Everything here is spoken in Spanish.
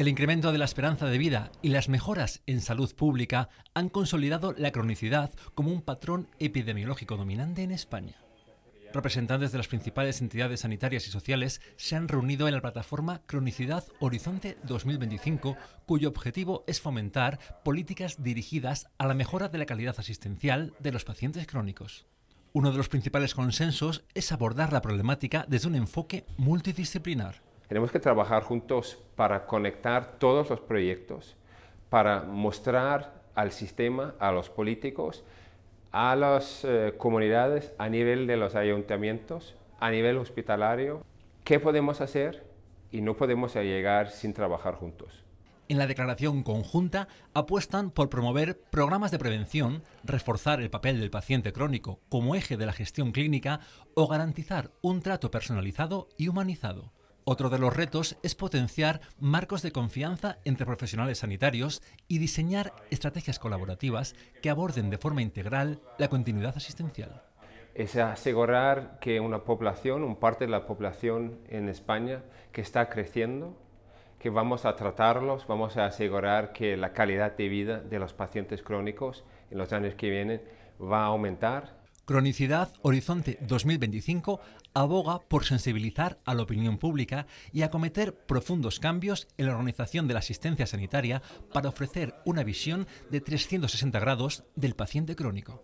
El incremento de la esperanza de vida y las mejoras en salud pública han consolidado la cronicidad como un patrón epidemiológico dominante en España. Representantes de las principales entidades sanitarias y sociales se han reunido en la plataforma Cronicidad Horizonte 2025, cuyo objetivo es fomentar políticas dirigidas a la mejora de la calidad asistencial de los pacientes crónicos. Uno de los principales consensos es abordar la problemática desde un enfoque multidisciplinar. Tenemos que trabajar juntos para conectar todos los proyectos, para mostrar al sistema, a los políticos, a las eh, comunidades, a nivel de los ayuntamientos, a nivel hospitalario, qué podemos hacer y no podemos llegar sin trabajar juntos. En la declaración conjunta apuestan por promover programas de prevención, reforzar el papel del paciente crónico como eje de la gestión clínica o garantizar un trato personalizado y humanizado. Otro de los retos es potenciar marcos de confianza entre profesionales sanitarios y diseñar estrategias colaborativas que aborden de forma integral la continuidad asistencial. Es asegurar que una población, un parte de la población en España que está creciendo, que vamos a tratarlos, vamos a asegurar que la calidad de vida de los pacientes crónicos en los años que vienen va a aumentar Cronicidad Horizonte 2025 aboga por sensibilizar a la opinión pública y acometer profundos cambios en la organización de la asistencia sanitaria para ofrecer una visión de 360 grados del paciente crónico.